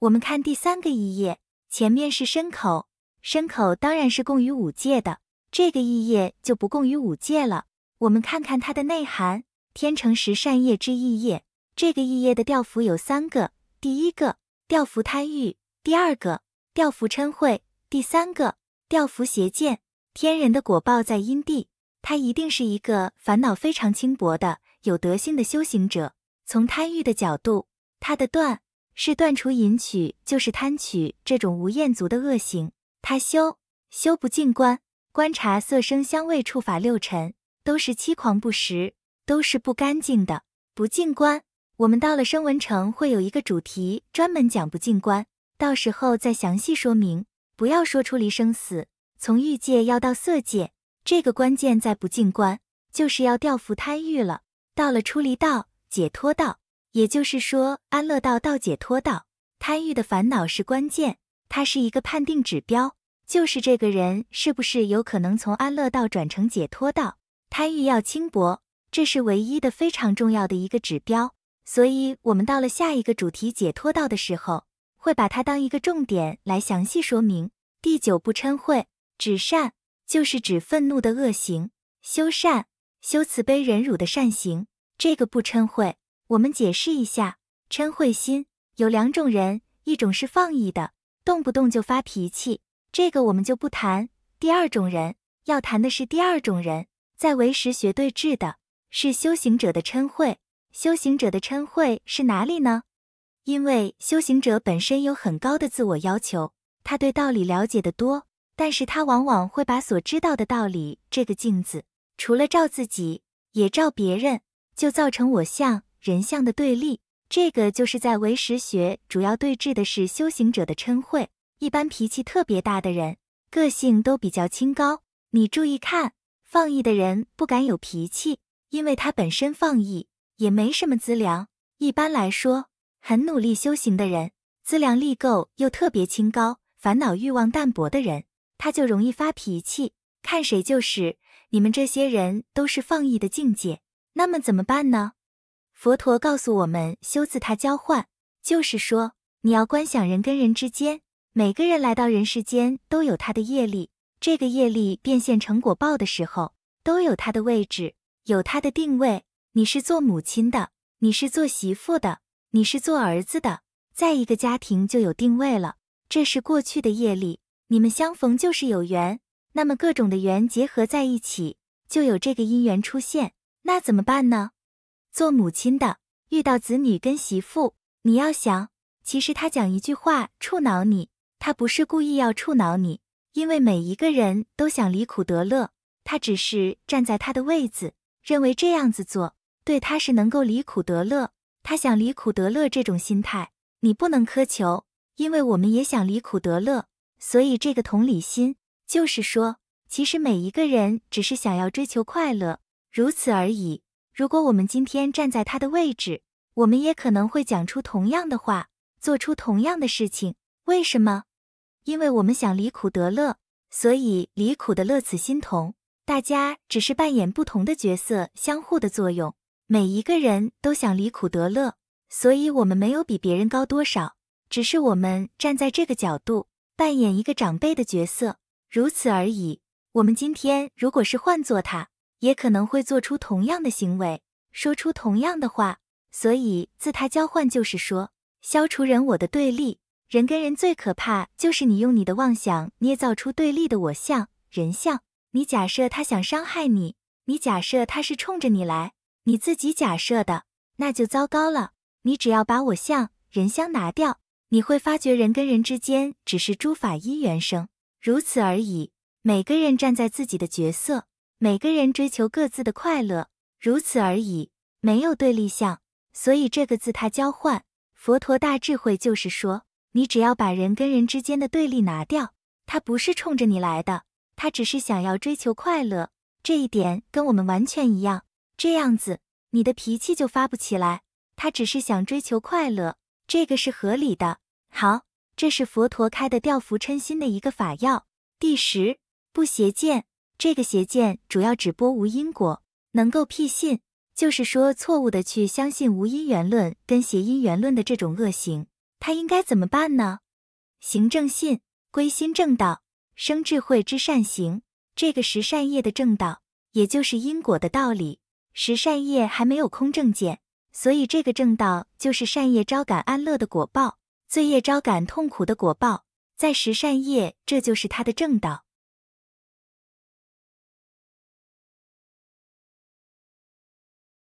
我们看第三个异业，前面是牲口，牲口当然是供于五界的，这个异业就不供于五界了。我们看看它的内涵，天成十善业之异业，这个异业的调伏有三个：第一个调伏贪欲，第二个调伏嗔恚，第三个调伏邪见。天人的果报在阴地，他一定是一个烦恼非常轻薄的有德性的修行者。从贪欲的角度，他的断。是断除淫取，就是贪取这种无厌足的恶行。他修修不进观，观察色声香味触法六尘，都是七狂不实，都是不干净的。不进观，我们到了声闻城会有一个主题专门讲不进观，到时候再详细说明。不要说出离生死，从欲界要到色界，这个关键在不净观，就是要调伏贪欲了。到了出离道、解脱道。也就是说，安乐道到解脱道，贪欲的烦恼是关键，它是一个判定指标，就是这个人是不是有可能从安乐道转成解脱道。贪欲要轻薄，这是唯一的非常重要的一个指标。所以，我们到了下一个主题解脱道的时候，会把它当一个重点来详细说明。第九不嗔恚止善，就是指愤怒的恶行，修善，修慈悲忍辱的善行。这个不嗔恚。我们解释一下，嗔慧心有两种人，一种是放逸的，动不动就发脾气，这个我们就不谈。第二种人，要谈的是第二种人在为实学对治的，是修行者的嗔慧。修行者的嗔慧是哪里呢？因为修行者本身有很高的自我要求，他对道理了解的多，但是他往往会把所知道的道理这个镜子，除了照自己，也照别人，就造成我相。人相的对立，这个就是在唯识学主要对峙的是修行者的嗔恚。一般脾气特别大的人，个性都比较清高。你注意看，放逸的人不敢有脾气，因为他本身放逸，也没什么资粮。一般来说，很努力修行的人，资粮力够又特别清高，烦恼欲望淡薄的人，他就容易发脾气。看谁就是你们这些人都是放逸的境界，那么怎么办呢？佛陀告诉我们，修自他交换，就是说你要观想人跟人之间，每个人来到人世间都有他的业力，这个业力变现成果报的时候，都有他的位置，有他的定位。你是做母亲的，你是做媳妇的，你是做儿子的，在一个家庭就有定位了。这是过去的业力，你们相逢就是有缘，那么各种的缘结合在一起，就有这个因缘出现。那怎么办呢？做母亲的遇到子女跟媳妇，你要想，其实他讲一句话触恼你，他不是故意要触恼你，因为每一个人都想离苦得乐，他只是站在他的位子，认为这样子做对他是能够离苦得乐，他想离苦得乐这种心态，你不能苛求，因为我们也想离苦得乐，所以这个同理心就是说，其实每一个人只是想要追求快乐，如此而已。如果我们今天站在他的位置，我们也可能会讲出同样的话，做出同样的事情。为什么？因为我们想离苦得乐，所以离苦的乐此心同。大家只是扮演不同的角色，相互的作用。每一个人都想离苦得乐，所以我们没有比别人高多少，只是我们站在这个角度，扮演一个长辈的角色，如此而已。我们今天如果是换做他。也可能会做出同样的行为，说出同样的话，所以自他交换就是说消除人我的对立。人跟人最可怕就是你用你的妄想捏造出对立的我相、人相。你假设他想伤害你，你假设他是冲着你来，你自己假设的那就糟糕了。你只要把我相、人相拿掉，你会发觉人跟人之间只是诸法因缘生，如此而已。每个人站在自己的角色。每个人追求各自的快乐，如此而已，没有对立相，所以这个字它交换，佛陀大智慧就是说，你只要把人跟人之间的对立拿掉，他不是冲着你来的，他只是想要追求快乐，这一点跟我们完全一样。这样子，你的脾气就发不起来，他只是想追求快乐，这个是合理的。好，这是佛陀开的调伏嗔心的一个法药。第十，不邪见。这个邪见主要指播无因果，能够辟信，就是说错误的去相信无因缘论跟邪因缘论的这种恶行，他应该怎么办呢？行正信，归心正道，生智慧之善行。这个十善业的正道，也就是因果的道理。十善业还没有空正见，所以这个正道就是善业招感安乐的果报，罪业招感痛苦的果报，在十善业，这就是他的正道。